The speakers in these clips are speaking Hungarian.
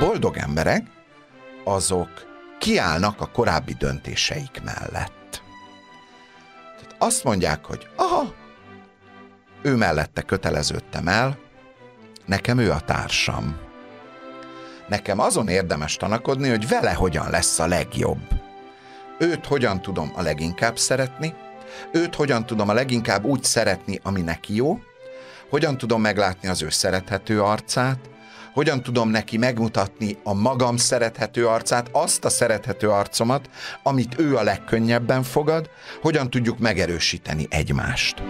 boldog emberek, azok kiállnak a korábbi döntéseik mellett. Tehát azt mondják, hogy aha, ő mellette köteleződtem el, nekem ő a társam. Nekem azon érdemes tanakodni, hogy vele hogyan lesz a legjobb. Őt hogyan tudom a leginkább szeretni, őt hogyan tudom a leginkább úgy szeretni, ami neki jó, hogyan tudom meglátni az ő szerethető arcát, hogyan tudom neki megmutatni a magam szerethető arcát, azt a szerethető arcomat, amit ő a legkönnyebben fogad, hogyan tudjuk megerősíteni egymást.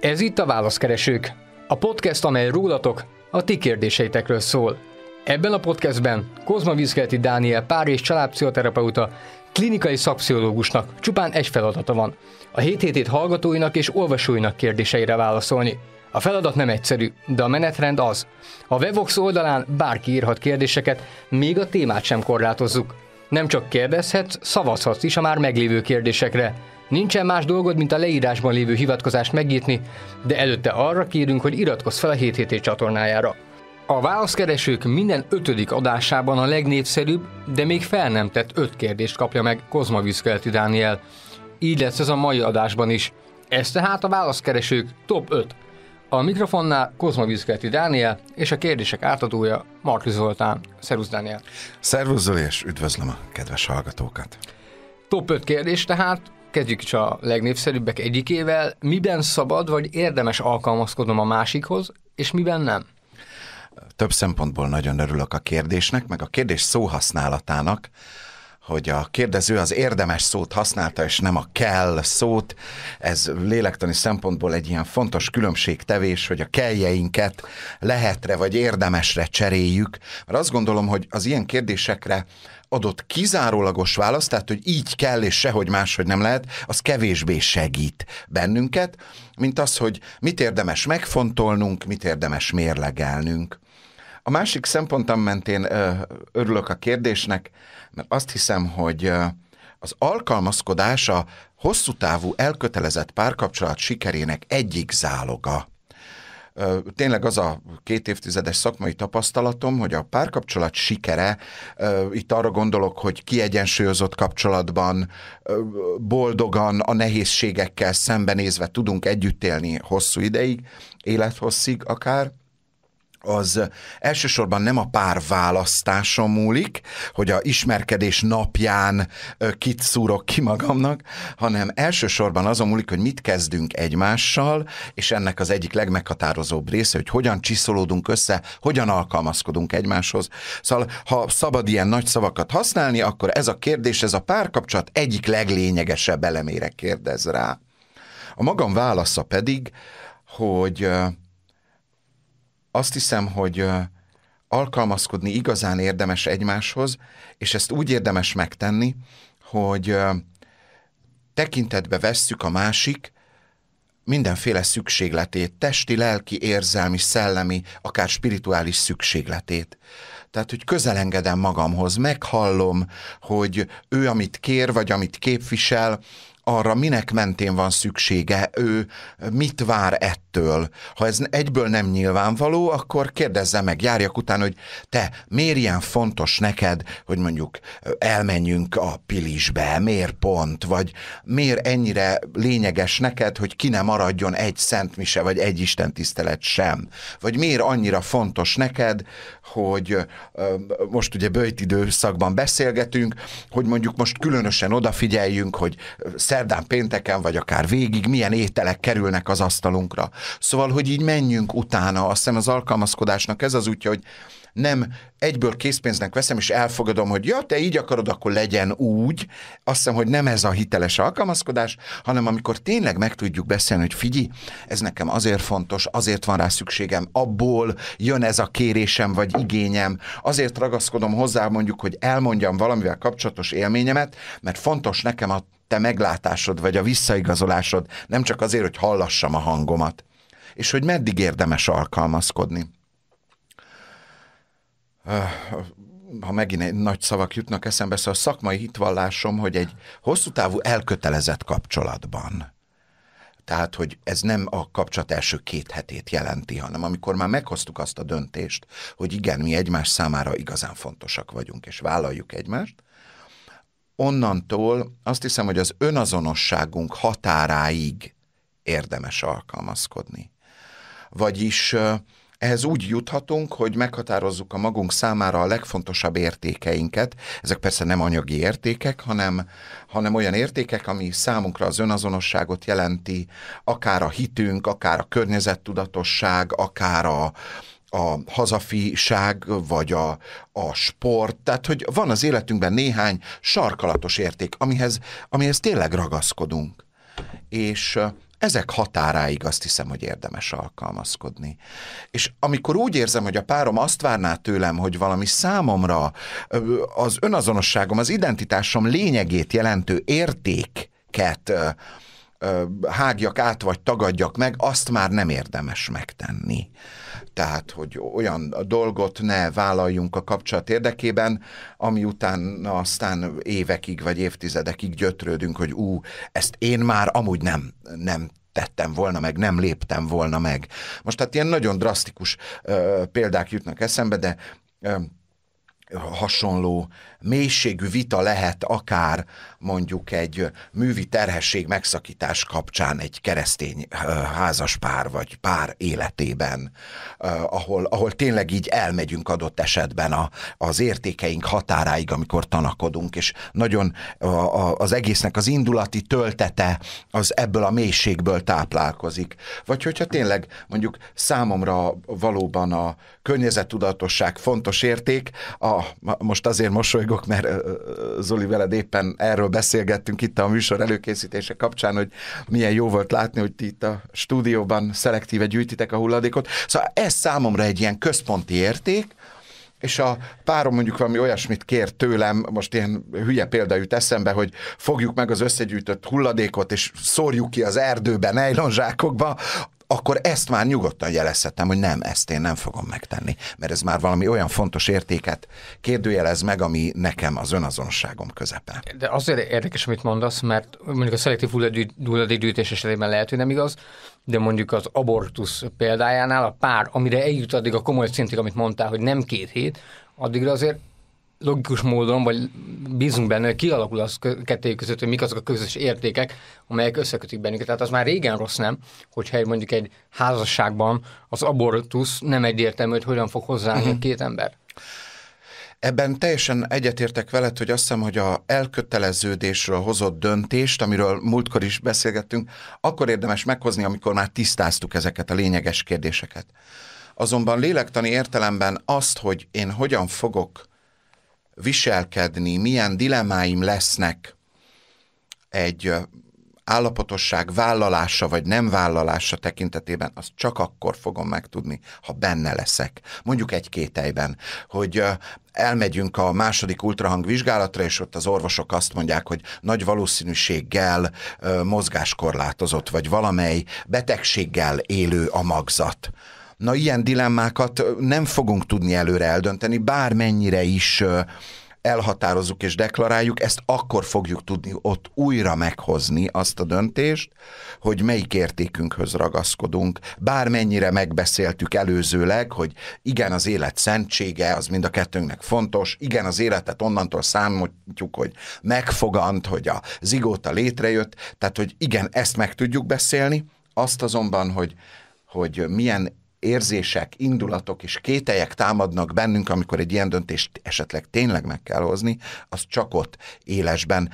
Ez itt a Válaszkeresők, a podcast, amely rólatok, a ti kérdéseitekről szól. Ebben a podcastben Kozma Vizkelti Dániel pár és családpszichoterapeuta, klinikai szakpszichológusnak csupán egy feladata van. A 777 hallgatóinak és olvasóinak kérdéseire válaszolni – a feladat nem egyszerű, de a menetrend az. A Wevox oldalán bárki írhat kérdéseket, még a témát sem korlátozzuk. Nem csak kérdezhetsz, szavazhatsz is a már meglévő kérdésekre. Nincsen más dolgod, mint a leírásban lévő hivatkozást megnyitni, de előtte arra kérünk, hogy iratkozz fel a 7 csatornájára. A válaszkeresők minden ötödik adásában a legnépszerűbb, de még fel nem tett öt kérdést kapja meg Kozma Viszkeleti Dániel. Így lesz ez a mai adásban is. Ez tehát a válaszkeresők top 5 a mikrofonnál Kozma Vizkelti Dániel és a kérdések átadója Marti Zoltán. Szervusz Dániel! Szervusz Zoli, és üdvözlöm a kedves hallgatókat! Top 5 kérdés tehát, kezdjük is a legnépszerűbbek egyikével. Miben szabad vagy érdemes alkalmazkodnom a másikhoz, és miben nem? Több szempontból nagyon örülök a kérdésnek, meg a kérdés szóhasználatának, hogy a kérdező az érdemes szót használta, és nem a kell szót. Ez lélektani szempontból egy ilyen fontos különbségtevés, hogy a kelljeinket lehetre vagy érdemesre cseréljük. Mert azt gondolom, hogy az ilyen kérdésekre adott kizárólagos választ, tehát hogy így kell és sehogy máshogy nem lehet, az kevésbé segít bennünket, mint az, hogy mit érdemes megfontolnunk, mit érdemes mérlegelnünk. A másik szempontam mentén örülök a kérdésnek, mert azt hiszem, hogy az alkalmazkodás a hosszú távú elkötelezett párkapcsolat sikerének egyik záloga. Tényleg az a két évtizedes szakmai tapasztalatom, hogy a párkapcsolat sikere, itt arra gondolok, hogy kiegyensúlyozott kapcsolatban, boldogan, a nehézségekkel szembenézve tudunk együtt élni hosszú ideig, élethosszig akár, az elsősorban nem a pár választáson múlik, hogy a ismerkedés napján kit szúrok ki magamnak, hanem elsősorban azon múlik, hogy mit kezdünk egymással, és ennek az egyik legmeghatározóbb része, hogy hogyan csiszolódunk össze, hogyan alkalmazkodunk egymáshoz. Szóval, ha szabad ilyen nagy szavakat használni, akkor ez a kérdés, ez a párkapcsolat egyik leglényegesebb elemére kérdez rá. A magam válasza pedig, hogy azt hiszem, hogy alkalmazkodni igazán érdemes egymáshoz, és ezt úgy érdemes megtenni, hogy tekintetbe vesszük a másik mindenféle szükségletét, testi, lelki, érzelmi, szellemi, akár spirituális szükségletét. Tehát, hogy közelengedem magamhoz, meghallom, hogy ő, amit kér, vagy amit képvisel, arra minek mentén van szüksége, ő mit vár ettől ettől. Ha ez egyből nem nyilvánvaló, akkor kérdezze meg, járjak után, hogy te, miért ilyen fontos neked, hogy mondjuk elmenjünk a pilisbe, miért pont, vagy miért ennyire lényeges neked, hogy ki ne maradjon egy szentmise, vagy egy istentisztelet sem, vagy miért annyira fontos neked, hogy most ugye időszakban beszélgetünk, hogy mondjuk most különösen odafigyeljünk, hogy szerdán, pénteken, vagy akár végig milyen ételek kerülnek az asztalunkra. Szóval, hogy így menjünk utána. Azt hiszem az alkalmazkodásnak ez az útja, hogy nem egyből készpénznek veszem, és elfogadom, hogy ja, te így akarod, akkor legyen úgy. Azt hiszem, hogy nem ez a hiteles alkalmazkodás, hanem amikor tényleg meg tudjuk beszélni, hogy figyelj, ez nekem azért fontos, azért van rá szükségem, abból jön ez a kérésem vagy igényem, azért ragaszkodom hozzá mondjuk, hogy elmondjam valamivel kapcsolatos élményemet, mert fontos nekem a te meglátásod, vagy a visszaigazolásod, nem csak azért, hogy hallassam a hangomat és hogy meddig érdemes alkalmazkodni. Öh, ha megint egy nagy szavak jutnak eszembe, szóval a szakmai hitvallásom, hogy egy hosszú távú elkötelezett kapcsolatban tehát, hogy ez nem a kapcsolat első két hetét jelenti, hanem amikor már meghoztuk azt a döntést, hogy igen, mi egymás számára igazán fontosak vagyunk, és vállaljuk egymást, onnantól azt hiszem, hogy az önazonosságunk határáig érdemes alkalmazkodni. Vagyis ehhez úgy juthatunk, hogy meghatározzuk a magunk számára a legfontosabb értékeinket. Ezek persze nem anyagi értékek, hanem, hanem olyan értékek, ami számunkra az önazonosságot jelenti, akár a hitünk, akár a környezettudatosság, akár a, a hazafiság, vagy a, a sport, tehát hogy van az életünkben néhány sarkalatos érték, amihez, amihez tényleg ragaszkodunk. És ezek határáig azt hiszem, hogy érdemes alkalmazkodni. És amikor úgy érzem, hogy a párom azt várná tőlem, hogy valami számomra az önazonosságom, az identitásom lényegét jelentő értéket hágjak át, vagy tagadjak meg, azt már nem érdemes megtenni. Tehát, hogy olyan dolgot ne vállaljunk a kapcsolat érdekében, ami után aztán évekig vagy évtizedekig gyötrődünk, hogy ú, ezt én már amúgy nem, nem tettem volna meg, nem léptem volna meg. Most hát ilyen nagyon drasztikus ö, példák jutnak eszembe, de ö, hasonló mélységű vita lehet akár mondjuk egy művi terhesség megszakítás kapcsán egy keresztény házas pár vagy pár életében, ahol, ahol tényleg így elmegyünk adott esetben a, az értékeink határáig, amikor tanakodunk, és nagyon a, a, az egésznek az indulati töltete az ebből a mélységből táplálkozik. Vagy hogyha tényleg mondjuk számomra valóban a környezettudatosság fontos érték, a, most azért mosolygok, mert Zoli veled éppen erről beszélgettünk itt a műsor előkészítése kapcsán, hogy milyen jó volt látni, hogy ti itt a stúdióban szelektíve gyűjtitek a hulladékot. Szóval ez számomra egy ilyen központi érték, és a párom mondjuk valami olyasmit kér tőlem, most ilyen hülye példa jut eszembe, hogy fogjuk meg az összegyűjtött hulladékot, és szórjuk ki az erdőbe, nejlonzsákokba, akkor ezt már nyugodtan jelezhetem, hogy nem, ezt én nem fogom megtenni. Mert ez már valami olyan fontos értéket kérdőjelez meg, ami nekem az önazonosságom közepe. De azért érdekes, amit mondasz, mert mondjuk a szelektív hulladékgyűjtés esetében lehet, hogy nem igaz, de mondjuk az abortusz példájánál a pár, amire eljut addig a komoly szintig, amit mondtál, hogy nem két hét, addigra azért logikus módon, vagy bízunk benne, hogy kialakul az kettő között, hogy mik azok a közös értékek, amelyek összekötik bennünket. Tehát az már régen rossz nem, hogyha egy, mondjuk egy házasságban az abortusz nem egyértelmű, hogy hogyan fog hozzáállni uh-huh. a mhm. két ember. Ebben teljesen egyetértek veled, hogy azt hiszem, hogy a elköteleződésről hozott döntést, amiről múltkor is beszélgettünk, akkor érdemes meghozni, amikor már tisztáztuk ezeket a lényeges kérdéseket. Azonban lélektani értelemben azt, hogy én hogyan fogok viselkedni, milyen dilemáim lesznek egy állapotosság vállalása vagy nem vállalása tekintetében, azt csak akkor fogom megtudni, ha benne leszek. Mondjuk egy kételyben, hogy elmegyünk a második ultrahang vizsgálatra, és ott az orvosok azt mondják, hogy nagy valószínűséggel mozgáskorlátozott, vagy valamely betegséggel élő a magzat. Na, ilyen dilemmákat nem fogunk tudni előre eldönteni, bármennyire is elhatározzuk és deklaráljuk, ezt akkor fogjuk tudni ott újra meghozni azt a döntést, hogy melyik értékünkhöz ragaszkodunk. Bármennyire megbeszéltük előzőleg, hogy igen, az élet szentsége, az mind a kettőnknek fontos, igen, az életet onnantól számoljuk, hogy megfogant, hogy a zigóta létrejött, tehát hogy igen, ezt meg tudjuk beszélni, azt azonban, hogy hogy milyen érzések, indulatok és kételyek támadnak bennünk, amikor egy ilyen döntést esetleg tényleg meg kell hozni, az csak ott élesben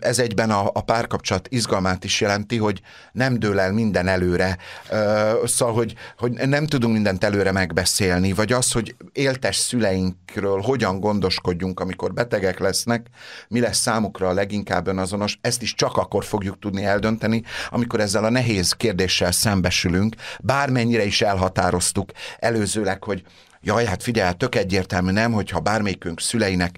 ez egyben a, a párkapcsolat izgalmát is jelenti, hogy nem dől el minden előre, szóval, hogy, hogy nem tudunk mindent előre megbeszélni, vagy az, hogy éltes szüleinkről hogyan gondoskodjunk, amikor betegek lesznek, mi lesz számukra a leginkább önazonos, ezt is csak akkor fogjuk tudni eldönteni, amikor ezzel a nehéz kérdéssel szembesülünk, bármennyire is elhatároztuk előzőleg, hogy Jaj, hát figyelj, tök egyértelmű nem, hogyha bármelyikünk szüleinek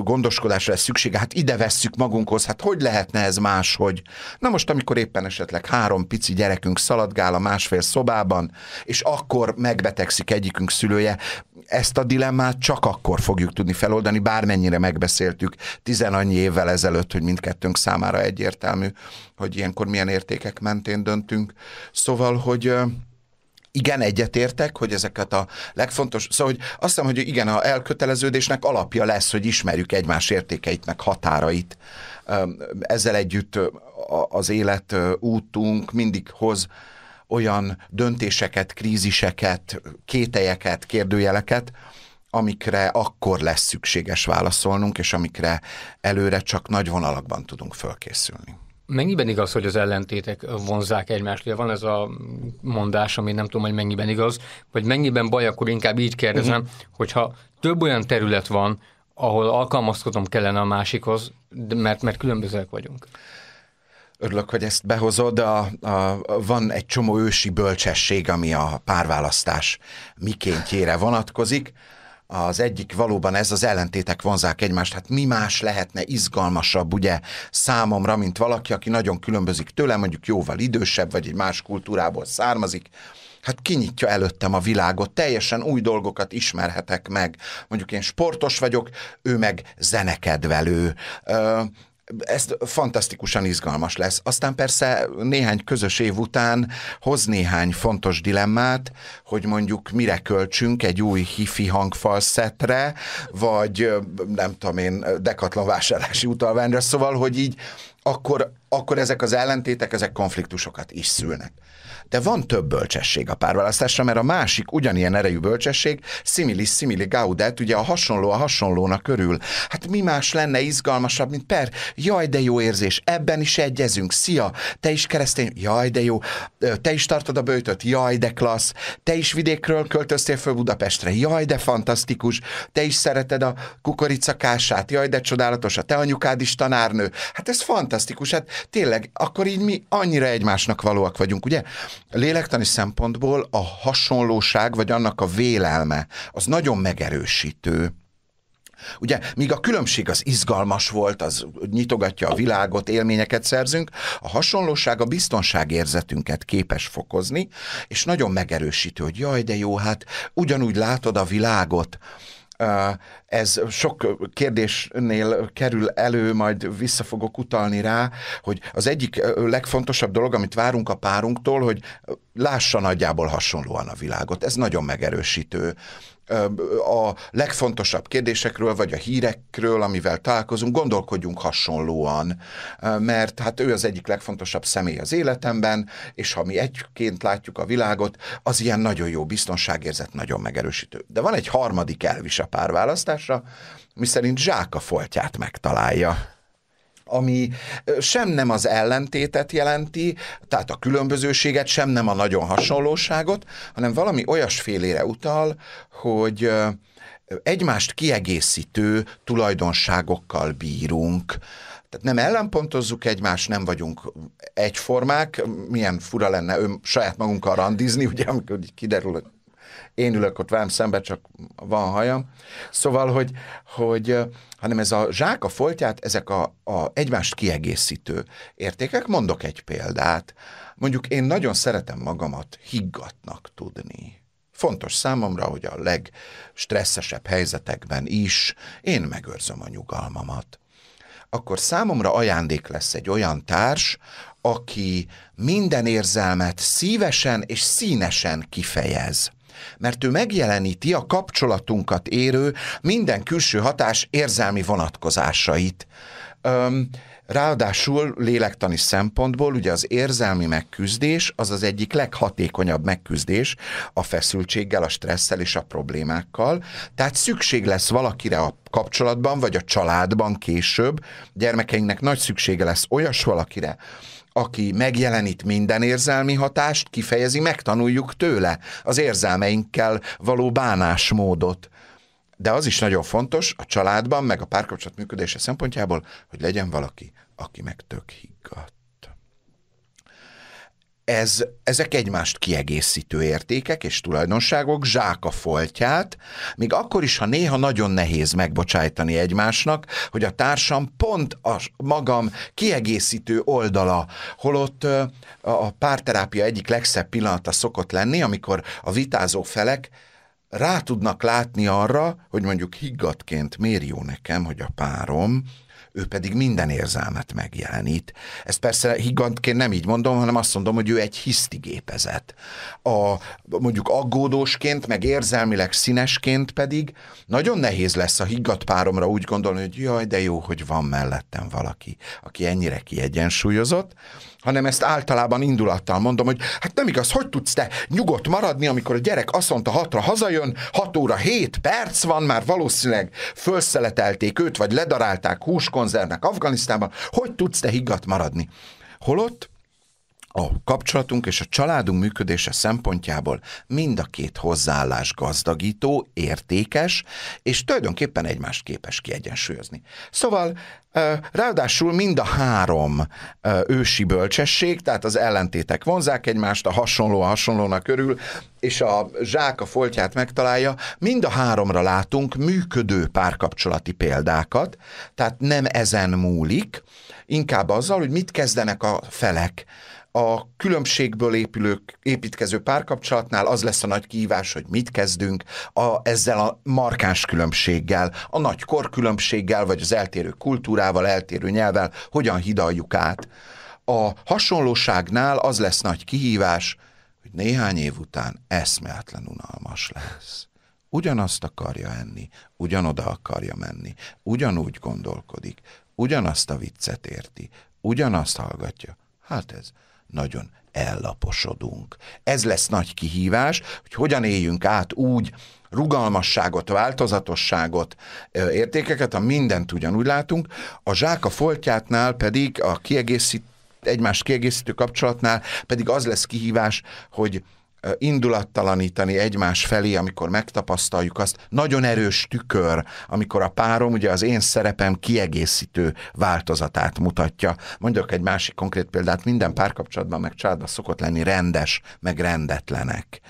gondoskodásra lesz szüksége, hát ide vesszük magunkhoz, hát hogy lehetne ez más, hogy na most, amikor éppen esetleg három pici gyerekünk szaladgál a másfél szobában, és akkor megbetegszik egyikünk szülője, ezt a dilemmát csak akkor fogjuk tudni feloldani, bármennyire megbeszéltük tizenannyi évvel ezelőtt, hogy mindkettőnk számára egyértelmű, hogy ilyenkor milyen értékek mentén döntünk. Szóval, hogy igen, egyetértek, hogy ezeket a legfontos, szóval hogy azt hiszem, hogy igen, a elköteleződésnek alapja lesz, hogy ismerjük egymás értékeit, meg határait. Ezzel együtt az élet útunk mindig hoz olyan döntéseket, kríziseket, kételyeket, kérdőjeleket, amikre akkor lesz szükséges válaszolnunk, és amikre előre csak nagy vonalakban tudunk fölkészülni. Mennyiben igaz, hogy az ellentétek vonzák egymást? Ugye van ez a mondás, ami nem tudom, hogy mennyiben igaz, vagy mennyiben baj, akkor inkább így kérdezem, uh-huh. hogyha több olyan terület van, ahol alkalmazkodom kellene a másikhoz, mert, mert különbözőek vagyunk. Örülök, hogy ezt behozod. A, a, van egy csomó ősi bölcsesség, ami a párválasztás mikéntjére vonatkozik az egyik valóban ez, az ellentétek vonzák egymást. Hát mi más lehetne izgalmasabb, ugye, számomra, mint valaki, aki nagyon különbözik tőlem, mondjuk jóval idősebb, vagy egy más kultúrából származik, hát kinyitja előttem a világot, teljesen új dolgokat ismerhetek meg. Mondjuk én sportos vagyok, ő meg zenekedvelő. Ö, ez fantasztikusan izgalmas lesz. Aztán persze néhány közös év után hoz néhány fontos dilemmát, hogy mondjuk mire költsünk egy új hifi szetre vagy nem tudom én, dekatlan vásárlási utalványra, szóval, hogy így akkor, akkor ezek az ellentétek, ezek konfliktusokat is szülnek. De van több bölcsesség a párválasztásra, mert a másik ugyanilyen erejű bölcsesség, similis simili gaudet, ugye a hasonló a hasonlónak körül. Hát mi más lenne izgalmasabb, mint per? Jaj, de jó érzés, ebben is egyezünk, szia, te is keresztény, jaj, de jó, te is tartod a bőtöt, jaj, de klassz, te is is vidékről költöztél föl Budapestre. Jaj, de fantasztikus. Te is szereted a kukoricakását. Jaj, de csodálatos. A te anyukád is tanárnő. Hát ez fantasztikus. Hát tényleg, akkor így mi annyira egymásnak valóak vagyunk, ugye? Lélektani szempontból a hasonlóság, vagy annak a vélelme, az nagyon megerősítő. Ugye, míg a különbség az izgalmas volt, az nyitogatja a világot, élményeket szerzünk, a hasonlóság a biztonságérzetünket képes fokozni, és nagyon megerősítő, hogy jaj, de jó, hát ugyanúgy látod a világot, ez sok kérdésnél kerül elő, majd vissza fogok utalni rá, hogy az egyik legfontosabb dolog, amit várunk a párunktól, hogy lássa nagyjából hasonlóan a világot. Ez nagyon megerősítő a legfontosabb kérdésekről, vagy a hírekről, amivel találkozunk, gondolkodjunk hasonlóan, mert hát ő az egyik legfontosabb személy az életemben, és ha mi egyként látjuk a világot, az ilyen nagyon jó biztonságérzet, nagyon megerősítő. De van egy harmadik elvis a párválasztásra, miszerint zsák a foltját megtalálja ami sem nem az ellentétet jelenti, tehát a különbözőséget, sem nem a nagyon hasonlóságot, hanem valami olyasfélére utal, hogy egymást kiegészítő tulajdonságokkal bírunk. Tehát nem ellenpontozzuk egymást, nem vagyunk egyformák. Milyen fura lenne ön, saját magunkkal randizni, ugye, amikor kiderül, hogy én ülök ott velem szembe, csak van hajam. Szóval, hogy, hogy hanem ez a zsák, a foltját, ezek a, a egymást kiegészítő értékek. Mondok egy példát. Mondjuk én nagyon szeretem magamat higgatnak tudni. Fontos számomra, hogy a legstresszesebb helyzetekben is én megőrzöm a nyugalmamat. Akkor számomra ajándék lesz egy olyan társ, aki minden érzelmet szívesen és színesen kifejez mert ő megjeleníti a kapcsolatunkat érő minden külső hatás érzelmi vonatkozásait. Öm, Ráadásul lélektani szempontból ugye az érzelmi megküzdés az az egyik leghatékonyabb megküzdés a feszültséggel, a stresszel és a problémákkal. Tehát szükség lesz valakire a kapcsolatban, vagy a családban később. Gyermekeinknek nagy szüksége lesz olyas valakire, aki megjelenít minden érzelmi hatást, kifejezi, megtanuljuk tőle az érzelmeinkkel való bánásmódot. De az is nagyon fontos a családban, meg a párkapcsolat működése szempontjából, hogy legyen valaki, aki meg tök higgadt. Ez, ezek egymást kiegészítő értékek és tulajdonságok zsák a foltját, még akkor is, ha néha nagyon nehéz megbocsájtani egymásnak, hogy a társam pont a magam kiegészítő oldala, holott a párterápia egyik legszebb pillanata szokott lenni, amikor a vitázó felek rá tudnak látni arra, hogy mondjuk higgadként miért jó nekem, hogy a párom, ő pedig minden érzelmet megjelenít. Ezt persze higgantként nem így mondom, hanem azt mondom, hogy ő egy hisztigépezet. A, mondjuk aggódósként, meg érzelmileg színesként pedig nagyon nehéz lesz a higgadt páromra úgy gondolni, hogy jaj, de jó, hogy van mellettem valaki, aki ennyire kiegyensúlyozott, hanem ezt általában indulattal mondom, hogy hát nem igaz, hogy tudsz te nyugodt maradni, amikor a gyerek azt mondta hatra hazajön, 6 óra 7 perc van, már valószínűleg felszeletelték őt, vagy ledarálták húskonzernek Afganisztánban, hogy tudsz te higgadt maradni? Holott a kapcsolatunk és a családunk működése szempontjából mind a két hozzáállás gazdagító, értékes, és tulajdonképpen egymást képes kiegyensúlyozni. Szóval ráadásul mind a három ősi bölcsesség, tehát az ellentétek vonzák egymást, a hasonló a hasonlónak körül, és a zsák a foltját megtalálja, mind a háromra látunk működő párkapcsolati példákat, tehát nem ezen múlik, inkább azzal, hogy mit kezdenek a felek a különbségből épülő, építkező párkapcsolatnál az lesz a nagy kihívás, hogy mit kezdünk a, ezzel a markáns különbséggel, a nagy kor különbséggel, vagy az eltérő kultúrával, eltérő nyelvel, hogyan hidaljuk át. A hasonlóságnál az lesz nagy kihívás, hogy néhány év után eszméletlen unalmas lesz ugyanazt akarja enni, ugyanoda akarja menni, ugyanúgy gondolkodik, ugyanazt a viccet érti, ugyanazt hallgatja. Hát ez nagyon ellaposodunk. Ez lesz nagy kihívás, hogy hogyan éljünk át úgy rugalmasságot, változatosságot, értékeket, a mindent ugyanúgy látunk, a zsák a foltjátnál pedig a kiegészít, egymást kiegészítő kapcsolatnál pedig az lesz kihívás, hogy indulattalanítani egymás felé, amikor megtapasztaljuk azt. Nagyon erős tükör, amikor a párom ugye az én szerepem kiegészítő változatát mutatja. Mondjuk egy másik konkrét példát, minden párkapcsolatban meg családban szokott lenni rendes, meg rendetlenek.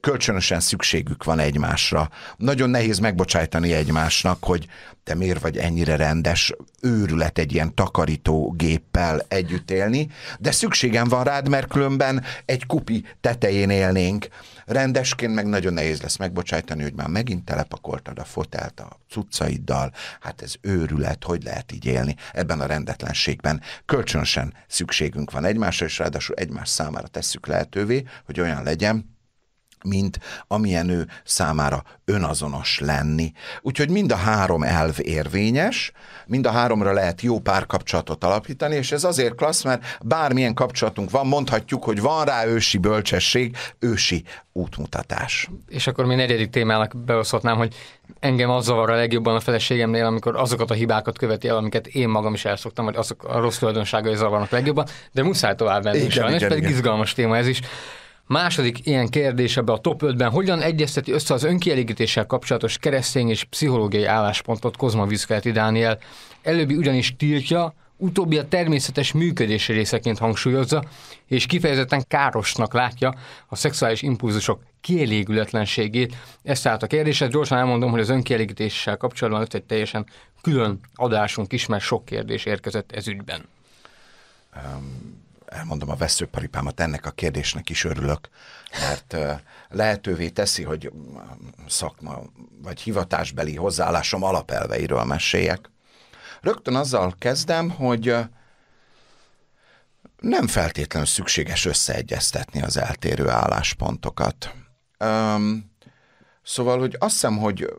Kölcsönösen szükségük van egymásra. Nagyon nehéz megbocsájtani egymásnak, hogy te miért vagy ennyire rendes, őrület egy ilyen takarító géppel együtt élni, de szükségem van rád, mert különben egy kupi tetején élnénk. Rendesként meg nagyon nehéz lesz megbocsájtani, hogy már megint telepakoltad a fotelt a cuccaiddal, hát ez őrület, hogy lehet így élni ebben a rendetlenségben. Kölcsönösen szükségünk van egymásra, és ráadásul egymás számára tesszük lehetővé, hogy olyan legyen, mint amilyen ő számára önazonos lenni. Úgyhogy mind a három elv érvényes, mind a háromra lehet jó párkapcsolatot alapítani, és ez azért klassz, mert bármilyen kapcsolatunk van, mondhatjuk, hogy van rá ősi bölcsesség, ősi útmutatás. És akkor mi negyedik témának beoszhatnám, hogy engem az zavar a legjobban a feleségemnél, amikor azokat a hibákat követi el, amiket én magam is elszoktam, vagy azok a rossz tulajdonságai zavarnak legjobban, de muszáj tovább menni, igen, igen, és igen, pedig igen. izgalmas téma ez is. Második ilyen kérdés ebbe a top 5-ben, hogyan egyezteti össze az önkielégítéssel kapcsolatos keresztény és pszichológiai álláspontot Kozma Viszkelti Dániel? Előbbi ugyanis tiltja, utóbbi a természetes működés részeként hangsúlyozza, és kifejezetten károsnak látja a szexuális impulzusok kielégületlenségét. Ezt tehát a kérdéset hát gyorsan elmondom, hogy az önkielégítéssel kapcsolatban ott egy teljesen külön adásunk is, mert sok kérdés érkezett ez ügyben. Um elmondom a veszőparipámat, ennek a kérdésnek is örülök, mert lehetővé teszi, hogy szakma vagy hivatásbeli hozzáállásom alapelveiről meséljek. Rögtön azzal kezdem, hogy nem feltétlenül szükséges összeegyeztetni az eltérő álláspontokat. Öm, szóval, hogy azt hiszem, hogy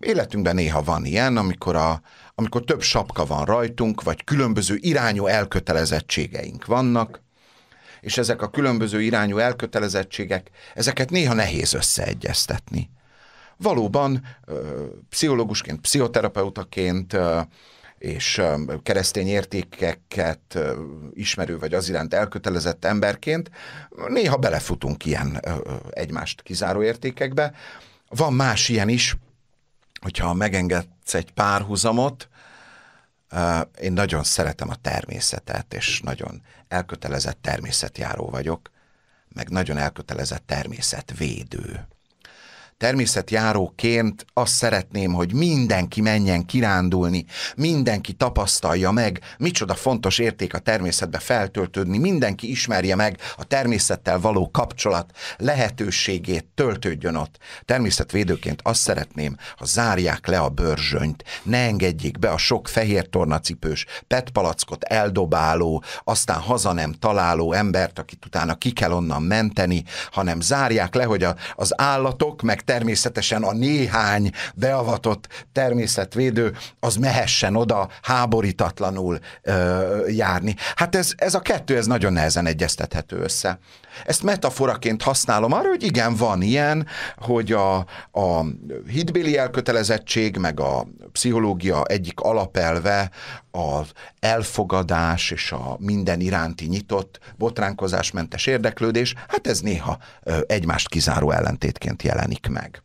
életünkben néha van ilyen, amikor a, amikor több sapka van rajtunk, vagy különböző irányú elkötelezettségeink vannak, és ezek a különböző irányú elkötelezettségek, ezeket néha nehéz összeegyeztetni. Valóban pszichológusként, pszichoterapeutaként és keresztény értékeket ismerő vagy az iránt elkötelezett emberként néha belefutunk ilyen egymást kizáró értékekbe. Van más ilyen is, hogyha megengedsz egy párhuzamot, én nagyon szeretem a természetet, és nagyon elkötelezett természetjáró vagyok, meg nagyon elkötelezett természetvédő természetjáróként azt szeretném, hogy mindenki menjen kirándulni, mindenki tapasztalja meg, micsoda fontos érték a természetbe feltöltődni, mindenki ismerje meg a természettel való kapcsolat lehetőségét, töltődjön ott. Természetvédőként azt szeretném, ha zárják le a börzsönyt, ne engedjék be a sok fehér tornacipős, petpalackot eldobáló, aztán haza nem találó embert, akit utána ki kell onnan menteni, hanem zárják le, hogy a, az állatok meg természetesen a néhány beavatott természetvédő az mehessen oda háborítatlanul ö, járni. Hát ez, ez a kettő, ez nagyon nehezen egyeztethető össze. Ezt metaforaként használom arra, hogy igen, van ilyen, hogy a, a hitbéli elkötelezettség, meg a pszichológia egyik alapelve az elfogadás és a minden iránti nyitott, botránkozásmentes érdeklődés, hát ez néha egymást kizáró ellentétként jelenik meg meg.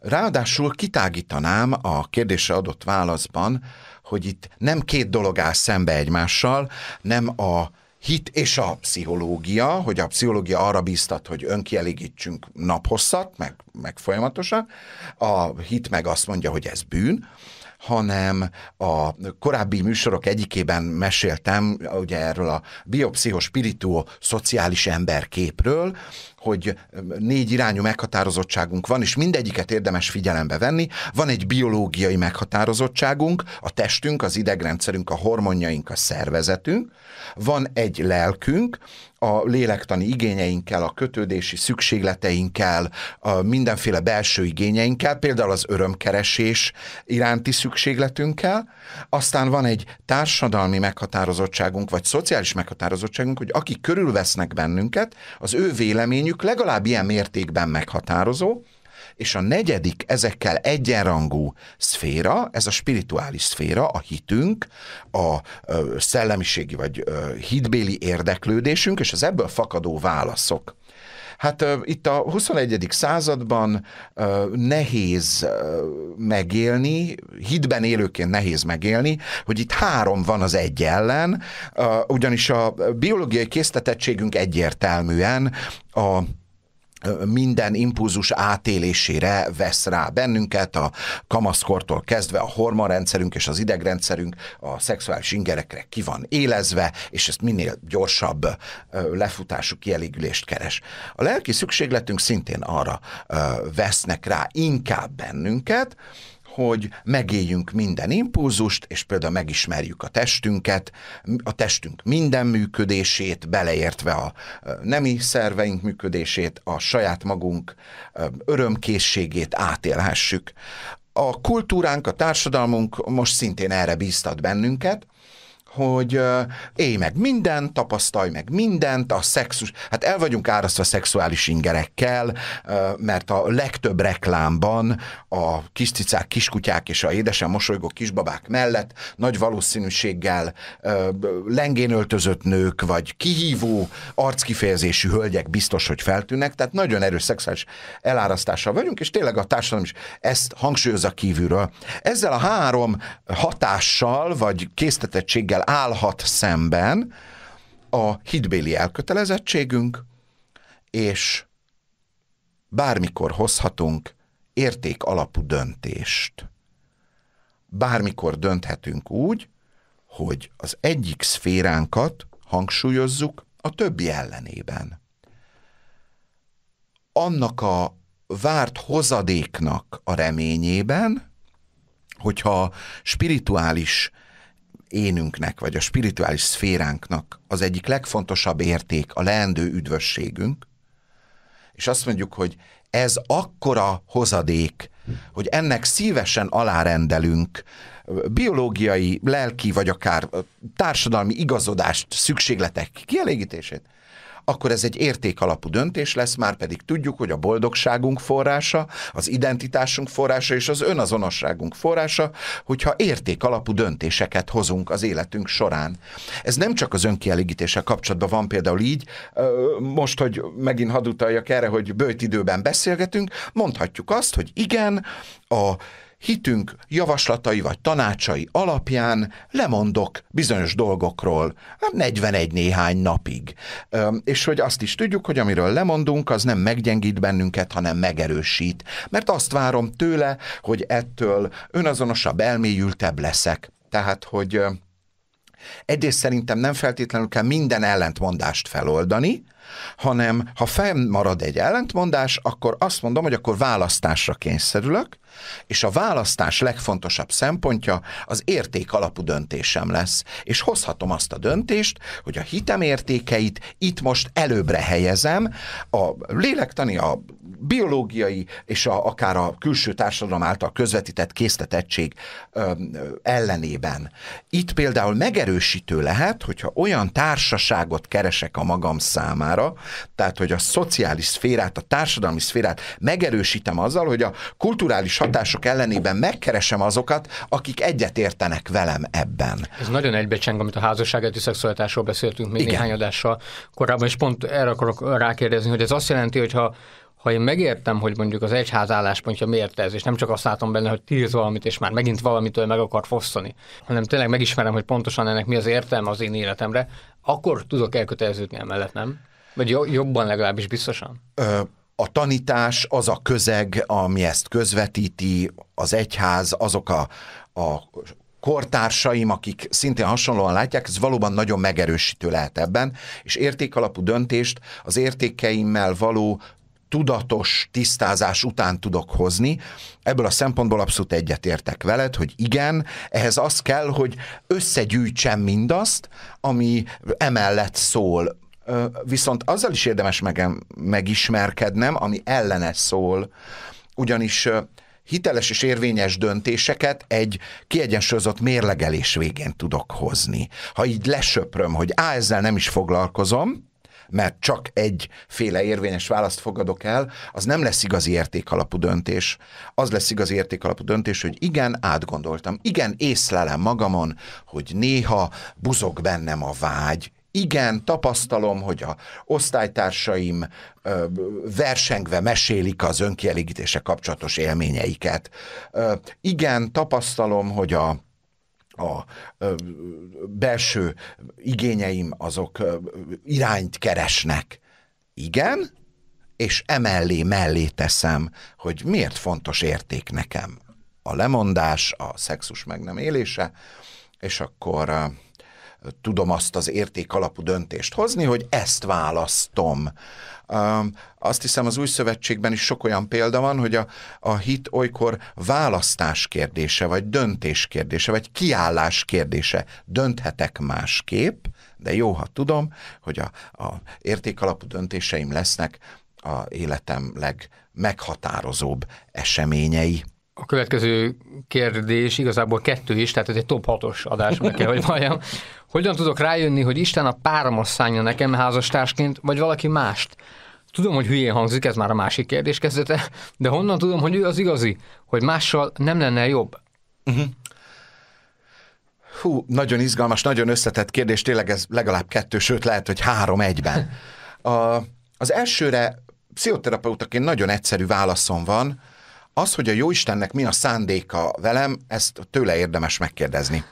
Ráadásul kitágítanám a kérdésre adott válaszban, hogy itt nem két dolog áll szembe egymással, nem a hit és a pszichológia, hogy a pszichológia arra bíztat, hogy önkielégítsünk naphosszat, meg, meg folyamatosan, a hit meg azt mondja, hogy ez bűn, hanem a korábbi műsorok egyikében meséltem ugye erről a biopszichospiritó szociális emberképről, hogy négy irányú meghatározottságunk van, és mindegyiket érdemes figyelembe venni. Van egy biológiai meghatározottságunk, a testünk, az idegrendszerünk, a hormonjaink, a szervezetünk. Van egy lelkünk, a lélektani igényeinkkel, a kötődési szükségleteinkkel, a mindenféle belső igényeinkkel, például az örömkeresés iránti szükségletünkkel. Aztán van egy társadalmi meghatározottságunk, vagy szociális meghatározottságunk, hogy akik körülvesznek bennünket, az ő véleményük ők legalább ilyen mértékben meghatározó, és a negyedik ezekkel egyenrangú szféra, ez a spirituális szféra, a hitünk, a szellemiségi vagy hitbéli érdeklődésünk, és az ebből fakadó válaszok. Hát itt a 21. században nehéz megélni, hitben élőként nehéz megélni, hogy itt három van az egy ellen, ugyanis a biológiai késztetettségünk egyértelműen a minden impulzus átélésére vesz rá bennünket, a kamaszkortól kezdve a hormonrendszerünk és az idegrendszerünk a szexuális ingerekre ki van élezve, és ezt minél gyorsabb lefutású kielégülést keres. A lelki szükségletünk szintén arra vesznek rá inkább bennünket, hogy megéljünk minden impulzust, és például megismerjük a testünket, a testünk minden működését, beleértve a nemi szerveink működését, a saját magunk örömkészségét átélhessük. A kultúránk, a társadalmunk most szintén erre bíztat bennünket, hogy élj meg mindent, tapasztalj meg mindent, a szexus, hát el vagyunk árasztva szexuális ingerekkel, mert a legtöbb reklámban a kis cicák, kiskutyák és a édesen mosolygó kisbabák mellett nagy valószínűséggel lengén öltözött nők, vagy kihívó arckifejezésű hölgyek biztos, hogy feltűnnek, tehát nagyon erős szexuális elárasztással vagyunk, és tényleg a társadalom is ezt hangsúlyozza kívülről. Ezzel a három hatással, vagy késztetettséggel állhat szemben a hitbéli elkötelezettségünk, és bármikor hozhatunk érték alapú döntést. Bármikor dönthetünk úgy, hogy az egyik szféránkat hangsúlyozzuk a többi ellenében. Annak a várt hozadéknak a reményében, hogyha spirituális énünknek, vagy a spirituális szféránknak az egyik legfontosabb érték, a leendő üdvösségünk, és azt mondjuk, hogy ez akkora hozadék, hogy ennek szívesen alárendelünk biológiai, lelki, vagy akár társadalmi igazodást, szükségletek kielégítését, akkor ez egy értékalapú döntés lesz, már pedig tudjuk, hogy a boldogságunk forrása, az identitásunk forrása és az önazonosságunk forrása, hogyha értékalapú döntéseket hozunk az életünk során. Ez nem csak az önkielégítéssel kapcsolatban van például így, most, hogy megint hadd utaljak erre, hogy bőt időben beszélgetünk, mondhatjuk azt, hogy igen, a hitünk javaslatai vagy tanácsai alapján lemondok bizonyos dolgokról, 41 hát néhány napig. És hogy azt is tudjuk, hogy amiről lemondunk, az nem meggyengít bennünket, hanem megerősít. Mert azt várom tőle, hogy ettől önazonosabb, elmélyültebb leszek. Tehát, hogy Egyrészt szerintem nem feltétlenül kell minden ellentmondást feloldani, hanem ha fennmarad egy ellentmondás, akkor azt mondom, hogy akkor választásra kényszerülök, és a választás legfontosabb szempontja az érték alapú döntésem lesz. És hozhatom azt a döntést, hogy a hitem értékeit itt most előbbre helyezem, a lélektani, a biológiai és a, akár a külső társadalom által közvetített késztetettség ö, ellenében. Itt például megerősítő lehet, hogyha olyan társaságot keresek a magam számára, tehát hogy a szociális szférát, a társadalmi szférát megerősítem azzal, hogy a kulturális hatások ellenében megkeresem azokat, akik egyetértenek velem ebben. Ez nagyon egybecseng, amit a házasságeti szexualitásról beszéltünk még Igen. néhány adással korábban, és pont erre akarok rákérdezni, hogy ez azt jelenti, hogy ha ha én megértem, hogy mondjuk az egyház álláspontja miért ez, és nem csak azt látom benne, hogy tíz valamit, és már megint valamitől meg akar fosszani, hanem tényleg megismerem, hogy pontosan ennek mi az értelme az én életemre, akkor tudok elköteleződni emellett, nem? Vagy jobban legalábbis biztosan? Ö, a tanítás az a közeg, ami ezt közvetíti, az egyház, azok a, a kortársaim, akik szintén hasonlóan látják, ez valóban nagyon megerősítő lehet ebben, és értékalapú döntést az értékeimmel való tudatos tisztázás után tudok hozni. Ebből a szempontból abszolút egyetértek veled, hogy igen, ehhez az kell, hogy összegyűjtsem mindazt, ami emellett szól. Viszont azzal is érdemes meg, megismerkednem, ami ellene szól, ugyanis hiteles és érvényes döntéseket egy kiegyensúlyozott mérlegelés végén tudok hozni. Ha így lesöpröm, hogy á, ezzel nem is foglalkozom, mert csak egyféle érvényes választ fogadok el, az nem lesz igazi értékalapú döntés. Az lesz igazi értékalapú döntés, hogy igen, átgondoltam, igen, észlelem magamon, hogy néha buzog bennem a vágy, igen, tapasztalom, hogy a osztálytársaim ö, versengve mesélik az önkielégítése kapcsolatos élményeiket. Ö, igen, tapasztalom, hogy a a belső igényeim azok irányt keresnek. Igen, és emellé mellé teszem, hogy miért fontos érték nekem a lemondás, a szexus meg nem élése, és akkor tudom azt az érték alapú döntést hozni, hogy ezt választom. Azt hiszem az új szövetségben is sok olyan példa van, hogy a, a hit olykor választás kérdése, vagy döntés kérdése, vagy kiállás kérdése. Dönthetek másképp, de jó, ha tudom, hogy a, a alapú döntéseim lesznek a életem legmeghatározóbb eseményei a következő kérdés igazából kettő is, tehát ez egy top 6-os adás, meg kell, hogy valljam. Hogyan tudok rájönni, hogy Isten a páromat szánja nekem házastársként, vagy valaki mást? Tudom, hogy hülyén hangzik, ez már a másik kérdés kezdete, de honnan tudom, hogy ő az igazi, hogy mással nem lenne jobb? Uh-huh. Hú, nagyon izgalmas, nagyon összetett kérdés, tényleg ez legalább kettő, sőt lehet, hogy három egyben. A, az elsőre pszichoterapeutaként nagyon egyszerű válaszom van, az, hogy a Jóistennek mi a szándéka velem, ezt tőle érdemes megkérdezni.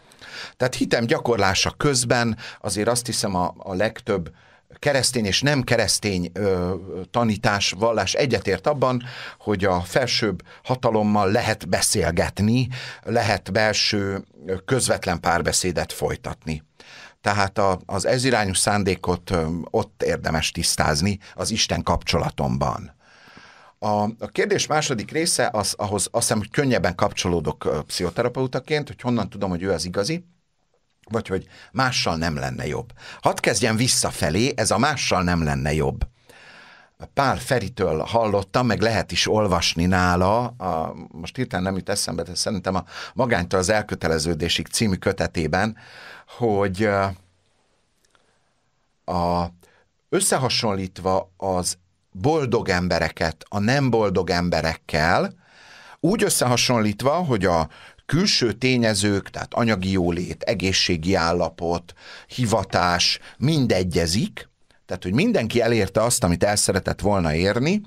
Tehát hitem gyakorlása közben azért azt hiszem a, a legtöbb keresztény és nem keresztény ö, tanítás, vallás egyetért abban, hogy a felsőbb hatalommal lehet beszélgetni, lehet belső közvetlen párbeszédet folytatni. Tehát a, az ezirányú szándékot ö, ott érdemes tisztázni az Isten kapcsolatomban. A, a kérdés második része, az, ahhoz azt hiszem, hogy könnyebben kapcsolódok pszichoterapeutaként, hogy honnan tudom, hogy ő az igazi, vagy hogy mással nem lenne jobb. Hadd kezdjem visszafelé, ez a mással nem lenne jobb. Pál Feritől hallottam, meg lehet is olvasni nála, a, most hirtelen nem jut eszembe, de szerintem a Magánytól az elköteleződésig című kötetében, hogy a, összehasonlítva az boldog embereket a nem boldog emberekkel, úgy összehasonlítva, hogy a külső tényezők, tehát anyagi jólét, egészségi állapot, hivatás, mindegyezik, tehát hogy mindenki elérte azt, amit el szeretett volna érni,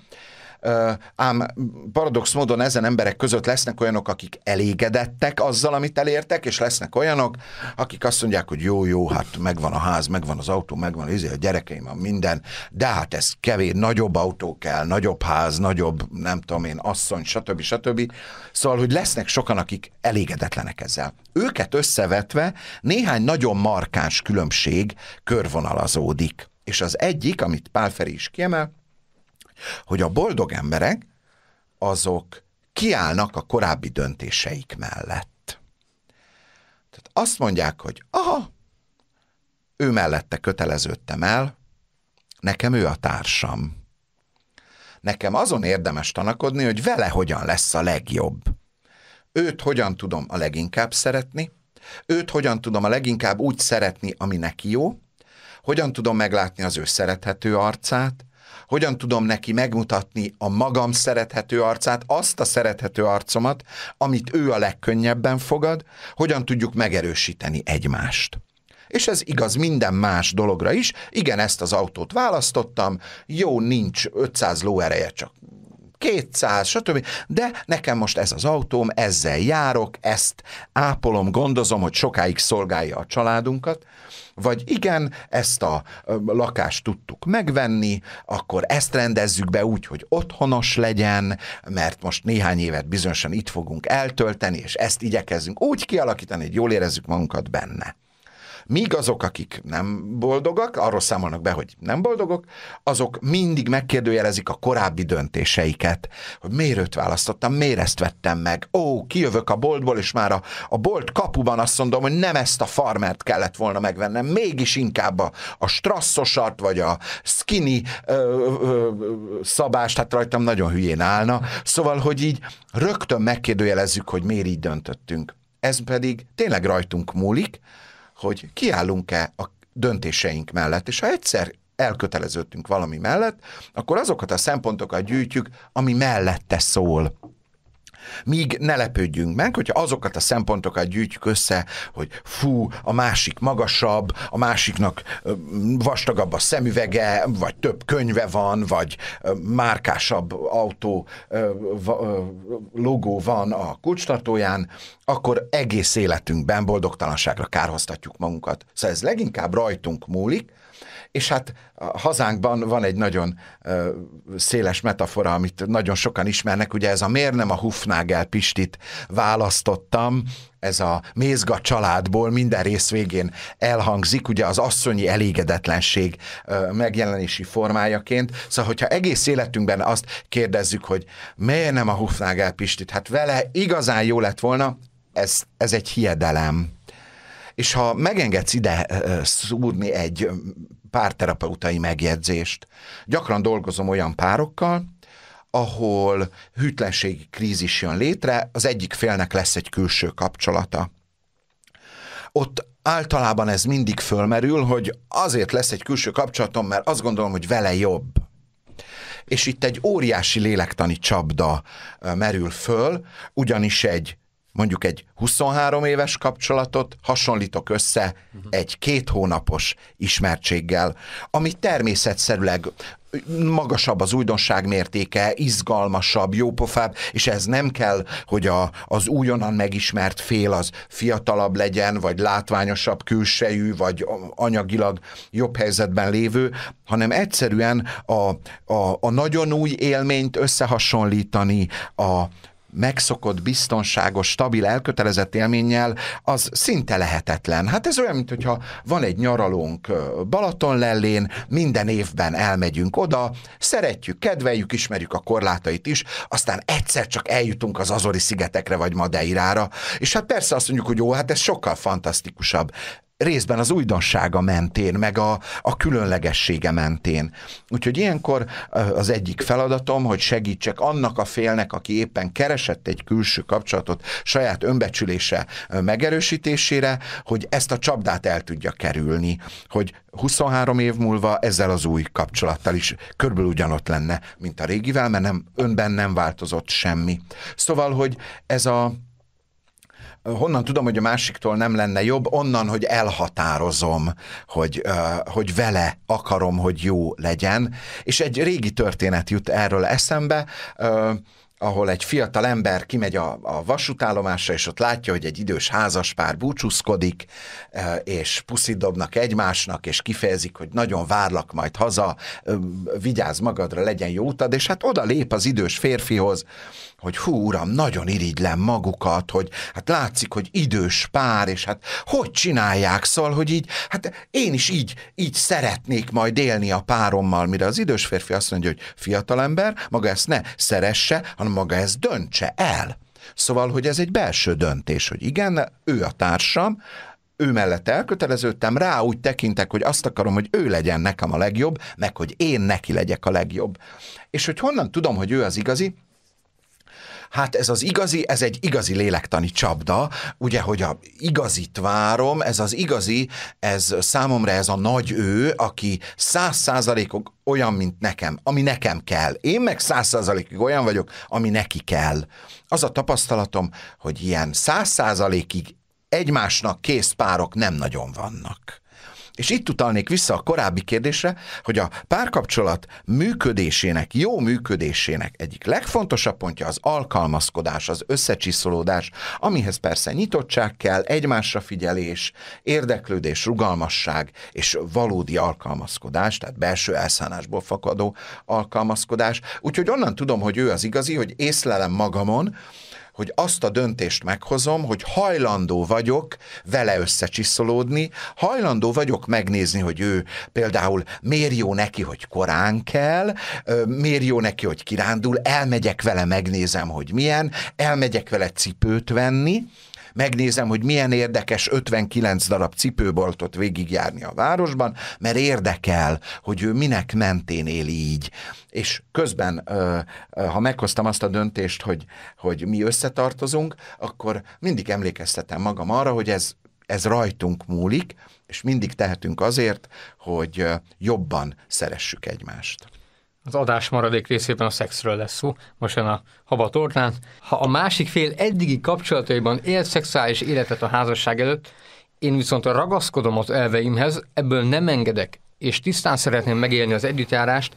ám paradox módon ezen emberek között lesznek olyanok, akik elégedettek azzal, amit elértek, és lesznek olyanok, akik azt mondják, hogy jó, jó, hát megvan a ház, megvan az autó, megvan az izé a gyerekeim, van minden, de hát ez kevés, nagyobb autó kell, nagyobb ház, nagyobb, nem tudom én, asszony, stb. stb. Szóval, hogy lesznek sokan, akik elégedetlenek ezzel. Őket összevetve néhány nagyon markáns különbség körvonalazódik. És az egyik, amit Pál Feri is kiemel, hogy a boldog emberek azok kiállnak a korábbi döntéseik mellett. Tehát azt mondják, hogy aha, ő mellette köteleződtem el, nekem ő a társam. Nekem azon érdemes tanakodni, hogy vele hogyan lesz a legjobb. Őt hogyan tudom a leginkább szeretni, őt hogyan tudom a leginkább úgy szeretni, ami neki jó, hogyan tudom meglátni az ő szerethető arcát, hogyan tudom neki megmutatni a magam szerethető arcát, azt a szerethető arcomat, amit ő a legkönnyebben fogad, hogyan tudjuk megerősíteni egymást. És ez igaz minden más dologra is. Igen, ezt az autót választottam, jó, nincs 500 lóereje, csak 200, stb. De nekem most ez az autóm, ezzel járok, ezt ápolom, gondozom, hogy sokáig szolgálja a családunkat, vagy igen, ezt a lakást tudtuk megvenni, akkor ezt rendezzük be úgy, hogy otthonos legyen, mert most néhány évet bizonyosan itt fogunk eltölteni, és ezt igyekezzünk úgy kialakítani, hogy jól érezzük magunkat benne. Míg azok, akik nem boldogak, arról számolnak be, hogy nem boldogok, azok mindig megkérdőjelezik a korábbi döntéseiket, hogy miért őt választottam, miért ezt vettem meg, ó, kijövök a boltból, és már a, a bolt kapuban azt mondom, hogy nem ezt a farmert kellett volna megvennem, mégis inkább a, a strasszosat, vagy a skinny ö, ö, szabást, hát rajtam nagyon hülyén állna. Szóval, hogy így rögtön megkérdőjelezzük, hogy miért így döntöttünk. Ez pedig tényleg rajtunk múlik, hogy kiállunk-e a döntéseink mellett, és ha egyszer elköteleződtünk valami mellett, akkor azokat a szempontokat gyűjtjük, ami mellette szól. Míg ne lepődjünk meg, hogyha azokat a szempontokat gyűjtjük össze, hogy fú, a másik magasabb, a másiknak vastagabb a szemüvege, vagy több könyve van, vagy márkásabb autó logó van a kulcstartóján, akkor egész életünkben boldogtalanságra kárhoztatjuk magunkat. Szóval ez leginkább rajtunk múlik, és hát a hazánkban van egy nagyon széles metafora, amit nagyon sokan ismernek, ugye ez a miért nem a Hufnagel Pistit választottam, ez a mézga családból minden rész végén elhangzik, ugye az asszonyi elégedetlenség megjelenési formájaként. Szóval, hogyha egész életünkben azt kérdezzük, hogy miért nem a Hufnagel Pistit, hát vele igazán jó lett volna, ez, ez egy hiedelem. És ha megengedsz ide szúrni egy párterapeutai megjegyzést, gyakran dolgozom olyan párokkal, ahol hűtlenségi krízis jön létre, az egyik félnek lesz egy külső kapcsolata. Ott általában ez mindig fölmerül, hogy azért lesz egy külső kapcsolatom, mert azt gondolom, hogy vele jobb. És itt egy óriási lélektani csapda merül föl, ugyanis egy mondjuk egy 23 éves kapcsolatot hasonlítok össze uh-huh. egy két hónapos ismertséggel, ami természetszerűleg magasabb az újdonság mértéke, izgalmasabb, jópofább, és ez nem kell, hogy a, az újonnan megismert fél az fiatalabb legyen, vagy látványosabb külsejű, vagy anyagilag jobb helyzetben lévő, hanem egyszerűen a, a, a nagyon új élményt összehasonlítani a megszokott, biztonságos, stabil, elkötelezett élménnyel, az szinte lehetetlen. Hát ez olyan, mint hogyha van egy nyaralónk Balaton minden évben elmegyünk oda, szeretjük, kedveljük, ismerjük a korlátait is, aztán egyszer csak eljutunk az Azori szigetekre vagy Madeirára, és hát persze azt mondjuk, hogy jó, hát ez sokkal fantasztikusabb részben az újdonsága mentén, meg a, a különlegessége mentén. Úgyhogy ilyenkor az egyik feladatom, hogy segítsek annak a félnek, aki éppen keresett egy külső kapcsolatot saját önbecsülése megerősítésére, hogy ezt a csapdát el tudja kerülni, hogy 23 év múlva ezzel az új kapcsolattal is körülbelül ugyanott lenne, mint a régivel, mert nem, önben nem változott semmi. Szóval, hogy ez a honnan tudom, hogy a másiktól nem lenne jobb? Onnan, hogy elhatározom, hogy, hogy vele akarom, hogy jó legyen. És egy régi történet jut erről eszembe, ahol egy fiatal ember kimegy a, a vasútállomásra, és ott látja, hogy egy idős házaspár búcsúzkodik, és puszit dobnak egymásnak, és kifejezik, hogy nagyon várlak majd haza, vigyázz magadra, legyen jó utad, és hát oda lép az idős férfihoz, hogy hú, uram, nagyon irigylem magukat, hogy hát látszik, hogy idős pár, és hát hogy csinálják, szóval, hogy így, hát én is így, így szeretnék majd élni a párommal, mire az idős férfi azt mondja, hogy fiatalember, maga ezt ne szeresse, hanem maga ezt döntse el. Szóval, hogy ez egy belső döntés, hogy igen, ő a társam, ő mellett elköteleződtem, rá úgy tekintek, hogy azt akarom, hogy ő legyen nekem a legjobb, meg hogy én neki legyek a legjobb. És hogy honnan tudom, hogy ő az igazi, hát ez az igazi, ez egy igazi lélektani csapda, ugye, hogy a igazit várom, ez az igazi, ez számomra ez a nagy ő, aki száz százalékok olyan, mint nekem, ami nekem kell. Én meg száz százalékig olyan vagyok, ami neki kell. Az a tapasztalatom, hogy ilyen száz százalékig egymásnak kész párok nem nagyon vannak. És itt utalnék vissza a korábbi kérdésre, hogy a párkapcsolat működésének, jó működésének egyik legfontosabb pontja az alkalmazkodás, az összecsiszolódás, amihez persze nyitottság kell, egymásra figyelés, érdeklődés, rugalmasság és valódi alkalmazkodás, tehát belső elszállásból fakadó alkalmazkodás. Úgyhogy onnan tudom, hogy ő az igazi, hogy észlelem magamon, hogy azt a döntést meghozom, hogy hajlandó vagyok vele összecsiszolódni, hajlandó vagyok megnézni, hogy ő például miért jó neki, hogy korán kell, miért jó neki, hogy kirándul, elmegyek vele, megnézem, hogy milyen, elmegyek vele cipőt venni, megnézem, hogy milyen érdekes 59 darab cipőboltot végigjárni a városban, mert érdekel, hogy ő minek mentén él így. És közben, ha meghoztam azt a döntést, hogy, hogy mi összetartozunk, akkor mindig emlékeztetem magam arra, hogy ez, ez rajtunk múlik, és mindig tehetünk azért, hogy jobban szeressük egymást az adás maradék részében a szexről lesz szó, most jön a haba tornán. Ha a másik fél eddigi kapcsolataiban él szexuális életet a házasság előtt, én viszont ragaszkodom az elveimhez, ebből nem engedek, és tisztán szeretném megélni az együttjárást,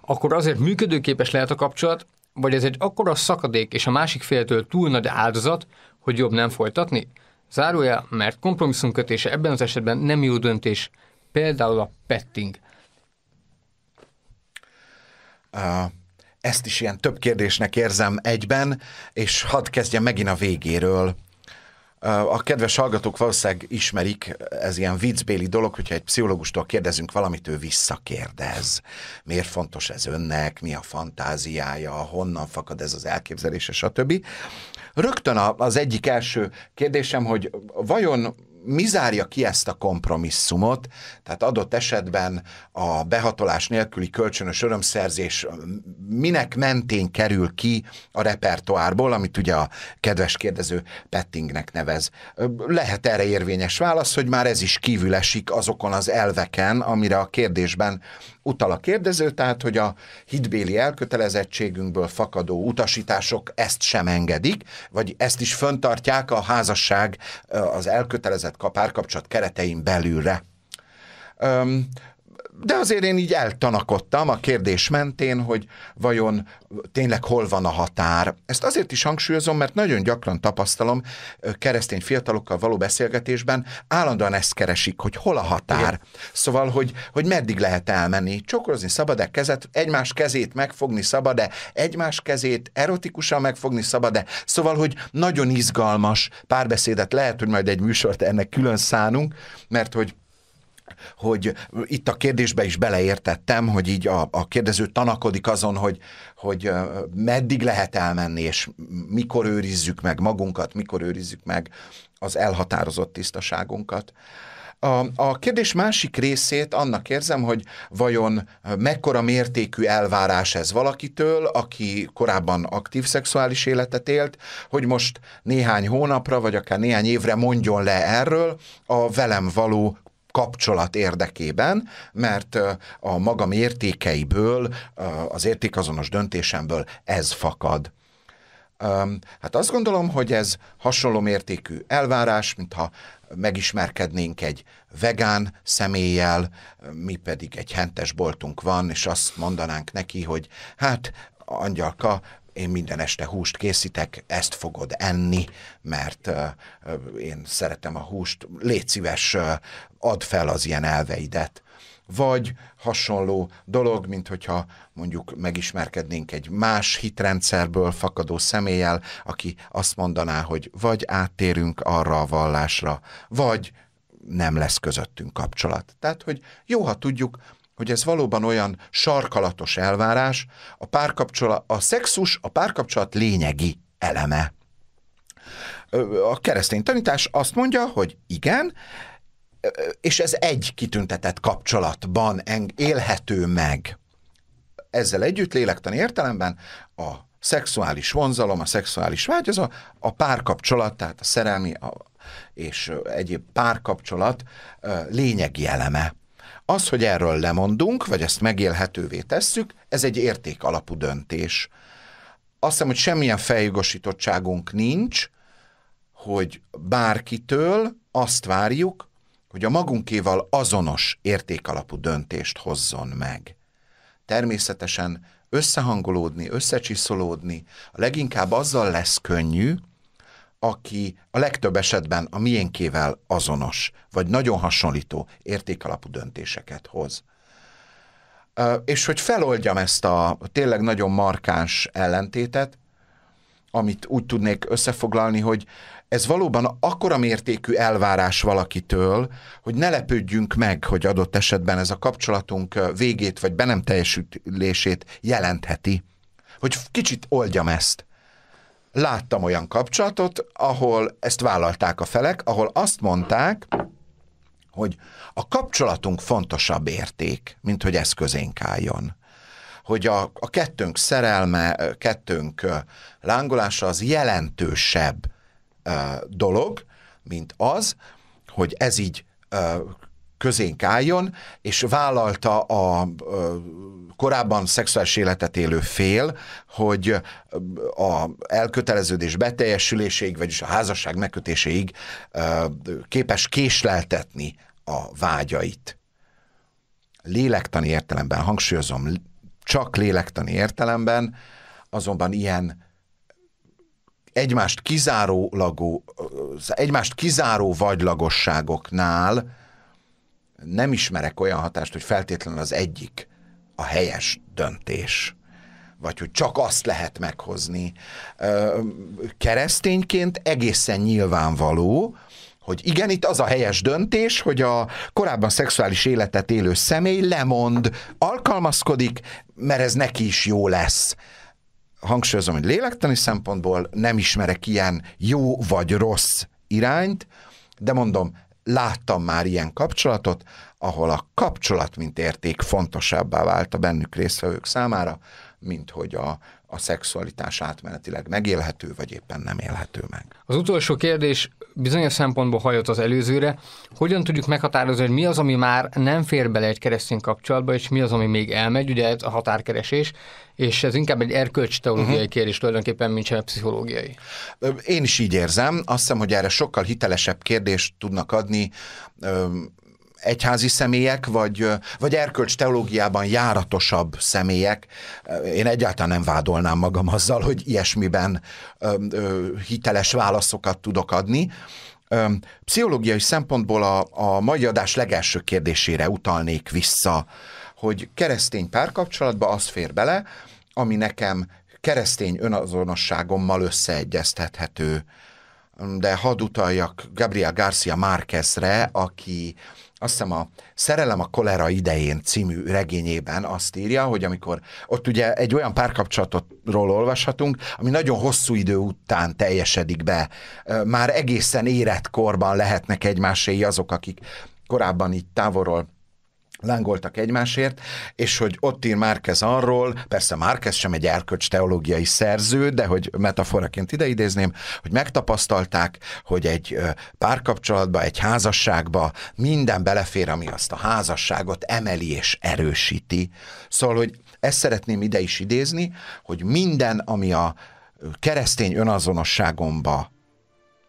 akkor azért működőképes lehet a kapcsolat, vagy ez egy akkora szakadék és a másik féltől túl nagy áldozat, hogy jobb nem folytatni? Zárója, mert kötése ebben az esetben nem jó döntés, például a petting – ezt is ilyen több kérdésnek érzem egyben, és hadd kezdjem megint a végéről. A kedves hallgatók valószínűleg ismerik, ez ilyen viccbéli dolog, hogyha egy pszichológustól kérdezünk valamit, ő visszakérdez. Miért fontos ez önnek, mi a fantáziája, honnan fakad ez az elképzelése, stb. Rögtön az egyik első kérdésem, hogy vajon mi zárja ki ezt a kompromisszumot, tehát adott esetben a behatolás nélküli kölcsönös örömszerzés minek mentén kerül ki a repertoárból, amit ugye a kedves kérdező pettingnek nevez. Lehet erre érvényes válasz, hogy már ez is kívül esik azokon az elveken, amire a kérdésben utal a kérdező, tehát hogy a hitbéli elkötelezettségünkből fakadó utasítások ezt sem engedik, vagy ezt is föntartják a házasság az elkötelezett párkapcsolat keretein belülre de azért én így eltanakodtam a kérdés mentén, hogy vajon tényleg hol van a határ. Ezt azért is hangsúlyozom, mert nagyon gyakran tapasztalom keresztény fiatalokkal való beszélgetésben, állandóan ezt keresik, hogy hol a határ. Igen. Szóval, hogy, hogy meddig lehet elmenni. Csokorozni szabad-e kezet, egymás kezét megfogni szabad-e, egymás kezét erotikusan megfogni szabad-e. Szóval, hogy nagyon izgalmas párbeszédet lehet, hogy majd egy műsort ennek külön szánunk, mert hogy hogy itt a kérdésbe is beleértettem, hogy így a, a kérdező tanakodik azon, hogy, hogy meddig lehet elmenni, és mikor őrizzük meg magunkat, mikor őrizzük meg az elhatározott tisztaságunkat. A, a kérdés másik részét annak érzem, hogy vajon mekkora mértékű elvárás ez valakitől, aki korábban aktív szexuális életet élt, hogy most néhány hónapra, vagy akár néhány évre mondjon le erről a velem való kapcsolat érdekében, mert a magam értékeiből, az értékazonos döntésemből ez fakad. Hát azt gondolom, hogy ez hasonló mértékű elvárás, mintha megismerkednénk egy vegán személlyel, mi pedig egy hentes boltunk van, és azt mondanánk neki, hogy hát angyalka, én minden este húst készítek, ezt fogod enni, mert uh, én szeretem a húst, légy szíves, uh, add fel az ilyen elveidet. Vagy hasonló dolog, mint hogyha mondjuk megismerkednénk egy más hitrendszerből fakadó személlyel, aki azt mondaná, hogy vagy áttérünk arra a vallásra, vagy nem lesz közöttünk kapcsolat. Tehát, hogy jó, ha tudjuk, hogy ez valóban olyan sarkalatos elvárás, a, párkapcsolat, a szexus a párkapcsolat lényegi eleme. A keresztény tanítás azt mondja, hogy igen, és ez egy kitüntetett kapcsolatban élhető meg. Ezzel együtt lélektani értelemben a szexuális vonzalom, a szexuális vágy, az a, a párkapcsolat, tehát a szerelmi a, és egyéb párkapcsolat lényegi eleme. Az, hogy erről lemondunk, vagy ezt megélhetővé tesszük, ez egy érték alapú döntés. Azt hiszem, hogy semmilyen feljogosítottságunk nincs, hogy bárkitől azt várjuk, hogy a magunkéval azonos értékalapú döntést hozzon meg. Természetesen összehangolódni, összecsiszolódni a leginkább azzal lesz könnyű, aki a legtöbb esetben a miénkével azonos, vagy nagyon hasonlító értékalapú döntéseket hoz. És hogy feloldjam ezt a tényleg nagyon markáns ellentétet, amit úgy tudnék összefoglalni, hogy ez valóban akkora mértékű elvárás valakitől, hogy ne lepődjünk meg, hogy adott esetben ez a kapcsolatunk végét vagy be nem teljesülését jelentheti. Hogy kicsit oldjam ezt. Láttam olyan kapcsolatot, ahol ezt vállalták a felek, ahol azt mondták, hogy a kapcsolatunk fontosabb érték, mint hogy eszközénk álljon hogy a, a kettőnk szerelme, kettőnk lángolása az jelentősebb, dolog, mint az, hogy ez így közénk álljon, és vállalta a korábban szexuális életet élő fél, hogy a elköteleződés beteljesüléséig, vagyis a házasság megkötéséig képes késleltetni a vágyait. Lélektani értelemben, hangsúlyozom, csak lélektani értelemben, azonban ilyen egymást kizárólagó, egymást kizáró vagylagosságoknál nem ismerek olyan hatást, hogy feltétlenül az egyik a helyes döntés vagy hogy csak azt lehet meghozni. Keresztényként egészen nyilvánvaló, hogy igen, itt az a helyes döntés, hogy a korábban szexuális életet élő személy lemond, alkalmazkodik, mert ez neki is jó lesz hangsúlyozom, hogy lélektani szempontból nem ismerek ilyen jó vagy rossz irányt, de mondom, láttam már ilyen kapcsolatot, ahol a kapcsolat, mint érték fontosabbá vált a bennük résztvevők számára, mint hogy a, a szexualitás átmenetileg megélhető, vagy éppen nem élhető meg. Az utolsó kérdés bizonyos szempontból hajott az előzőre, hogyan tudjuk meghatározni, hogy mi az, ami már nem fér bele egy keresztény kapcsolatba, és mi az, ami még elmegy, ugye ez a határkeresés, és ez inkább egy erkölcs teológiai uh-huh. Mhm. kérdés tulajdonképpen, mint sem pszichológiai. Én is így érzem, azt hiszem, hogy erre sokkal hitelesebb kérdést tudnak adni egyházi személyek, vagy, vagy erkölcs teológiában járatosabb személyek. Én egyáltalán nem vádolnám magam azzal, hogy ilyesmiben hiteles válaszokat tudok adni. Pszichológiai szempontból a, a mai adás legelső kérdésére utalnék vissza, hogy keresztény párkapcsolatba az fér bele, ami nekem keresztény önazonosságommal összeegyeztethető. De hadd utaljak Gabriel Garcia Márquezre, aki azt hiszem a Szerelem a kolera idején című regényében azt írja, hogy amikor ott ugye egy olyan párkapcsolatról olvashatunk, ami nagyon hosszú idő után teljesedik be. Már egészen érett korban lehetnek egymáséi azok, akik korábban így távolról lángoltak egymásért, és hogy ott ír Márkez arról, persze Márkez sem egy erkölcs teológiai szerző, de hogy metaforaként ideidézném, hogy megtapasztalták, hogy egy párkapcsolatba, egy házasságba minden belefér, ami azt a házasságot emeli és erősíti. Szóval, hogy ezt szeretném ide is idézni, hogy minden, ami a keresztény önazonosságomba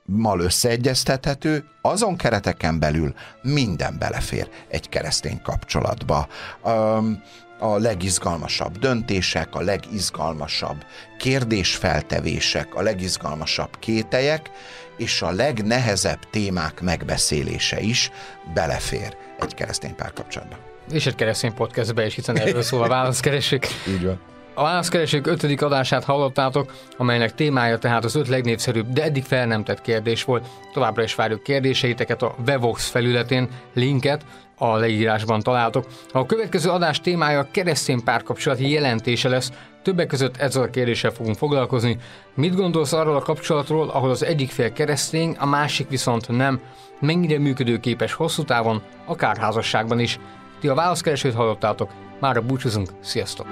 mal összeegyeztethető, azon kereteken belül minden belefér egy keresztény kapcsolatba. Um, a legizgalmasabb döntések, a legizgalmasabb kérdésfeltevések, a legizgalmasabb kételyek, és a legnehezebb témák megbeszélése is belefér egy keresztény párkapcsolatba. És egy keresztény podcastbe is, hiszen erről szól a választ keresünk. Így van. A válaszkeresők ötödik adását hallottátok, amelynek témája tehát az öt legnépszerűbb, de eddig fel nem tett kérdés volt. Továbbra is várjuk kérdéseiteket a Vevox felületén, linket a leírásban találtok. A következő adás témája a keresztény párkapcsolati jelentése lesz, Többek között ezzel a kérdéssel fogunk foglalkozni. Mit gondolsz arról a kapcsolatról, ahol az egyik fél keresztény, a másik viszont nem? Mennyire működőképes hosszú távon, akár házasságban is? Ti a válaszkeresőt hallottátok, Mára búcsúzunk, sziasztok!